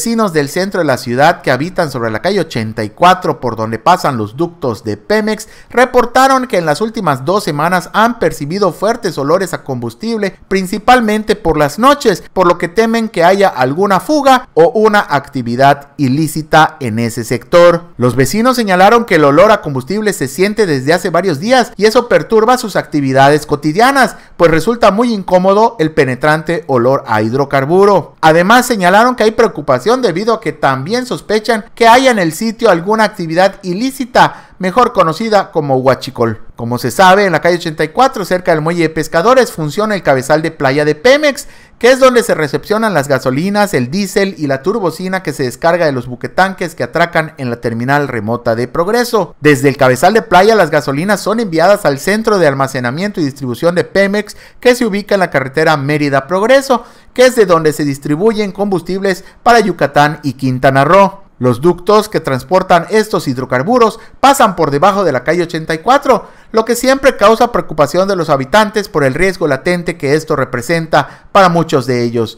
vecinos del centro de la ciudad que habitan sobre la calle 84 por donde pasan los ductos de Pemex reportaron que en las últimas dos semanas han percibido fuertes olores a combustible, principalmente por las noches, por lo que temen que haya alguna fuga o una actividad ilícita en ese sector. Los vecinos señalaron que el olor a combustible se siente desde hace varios días y eso perturba sus actividades cotidianas, pues resulta muy incómodo el penetrante olor a hidrocarburo. Además señalaron que hay preocupación debido a que también sospechan que haya en el sitio alguna actividad ilícita, mejor conocida como huachicol. Como se sabe, en la calle 84, cerca del muelle de pescadores, funciona el cabezal de playa de Pemex, que es donde se recepcionan las gasolinas, el diésel y la turbocina que se descarga de los buquetanques que atracan en la terminal remota de Progreso. Desde el cabezal de playa, las gasolinas son enviadas al centro de almacenamiento y distribución de Pemex, que se ubica en la carretera Mérida Progreso, que es de donde se distribuyen combustibles para Yucatán y Quintana Roo. Los ductos que transportan estos hidrocarburos pasan por debajo de la calle 84, lo que siempre causa preocupación de los habitantes por el riesgo latente que esto representa para muchos de ellos.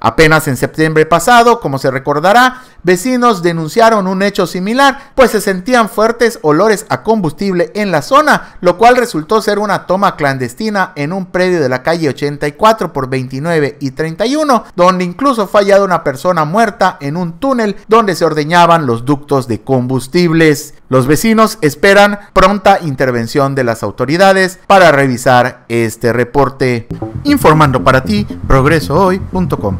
Apenas en septiembre pasado, como se recordará, Vecinos denunciaron un hecho similar, pues se sentían fuertes olores a combustible en la zona, lo cual resultó ser una toma clandestina en un predio de la calle 84 por 29 y 31, donde incluso fue hallada una persona muerta en un túnel donde se ordeñaban los ductos de combustibles. Los vecinos esperan pronta intervención de las autoridades para revisar este reporte. Informando para ti, progresohoy.com.